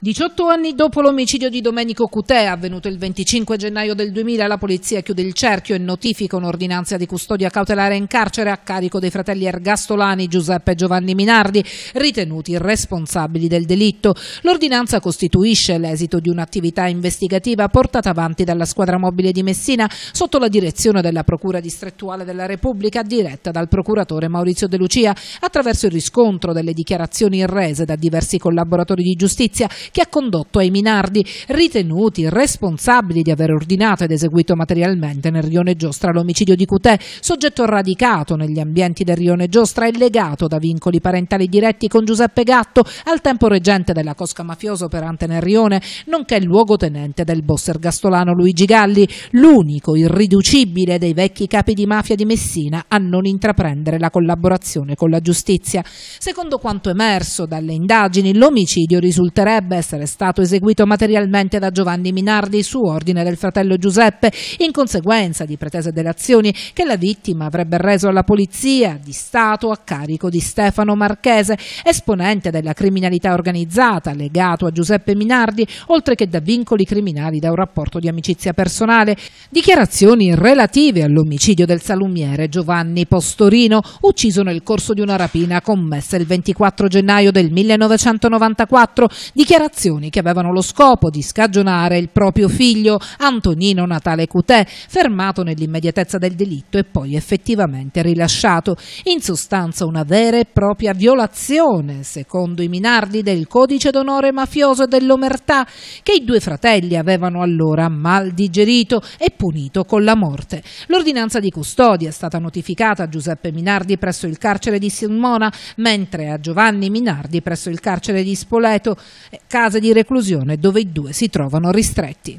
18 anni dopo l'omicidio di Domenico Cutè, avvenuto il 25 gennaio del 2000, la polizia chiude il cerchio e notifica un'ordinanza di custodia cautelare in carcere a carico dei fratelli Ergastolani Giuseppe e Giovanni Minardi, ritenuti responsabili del delitto. L'ordinanza costituisce l'esito di un'attività investigativa portata avanti dalla squadra mobile di Messina sotto la direzione della Procura distrettuale della Repubblica diretta dal procuratore Maurizio De Lucia attraverso il riscontro delle dichiarazioni rese da diversi collaboratori di giustizia che ha condotto ai Minardi, ritenuti responsabili di aver ordinato ed eseguito materialmente nel Rione Giostra l'omicidio di Cutè, soggetto radicato negli ambienti del Rione Giostra e legato da vincoli parentali diretti con Giuseppe Gatto, al tempo reggente della cosca mafiosa operante nel Rione, nonché luogotenente del boss ergastolano Luigi Galli, l'unico irriducibile dei vecchi capi di mafia di Messina a non intraprendere la collaborazione con la giustizia. Secondo quanto emerso dalle indagini, l'omicidio risulterebbe essere stato eseguito materialmente da Giovanni Minardi su ordine del fratello Giuseppe in conseguenza di pretese delle azioni che la vittima avrebbe reso alla polizia di Stato a carico di Stefano Marchese, esponente della criminalità organizzata legato a Giuseppe Minardi, oltre che da vincoli criminali da un rapporto di amicizia personale. Dichiarazioni relative all'omicidio del salumiere Giovanni Postorino, ucciso nel corso di una rapina commessa il 24 gennaio del 1994, dichiarazioni dichiarazioni che avevano lo scopo di scagionare il proprio figlio Antonino Natale Cutè, fermato nell'immediatezza del delitto e poi effettivamente rilasciato. In sostanza una vera e propria violazione, secondo i Minardi, del codice d'onore mafioso e dell'omertà che i due fratelli avevano allora mal digerito e punito con la morte. L'ordinanza di custodia è stata notificata a Giuseppe Minardi presso il carcere di Simona, mentre a Giovanni Minardi presso il carcere di Spoleto. Eh, case di reclusione dove i due si trovano ristretti.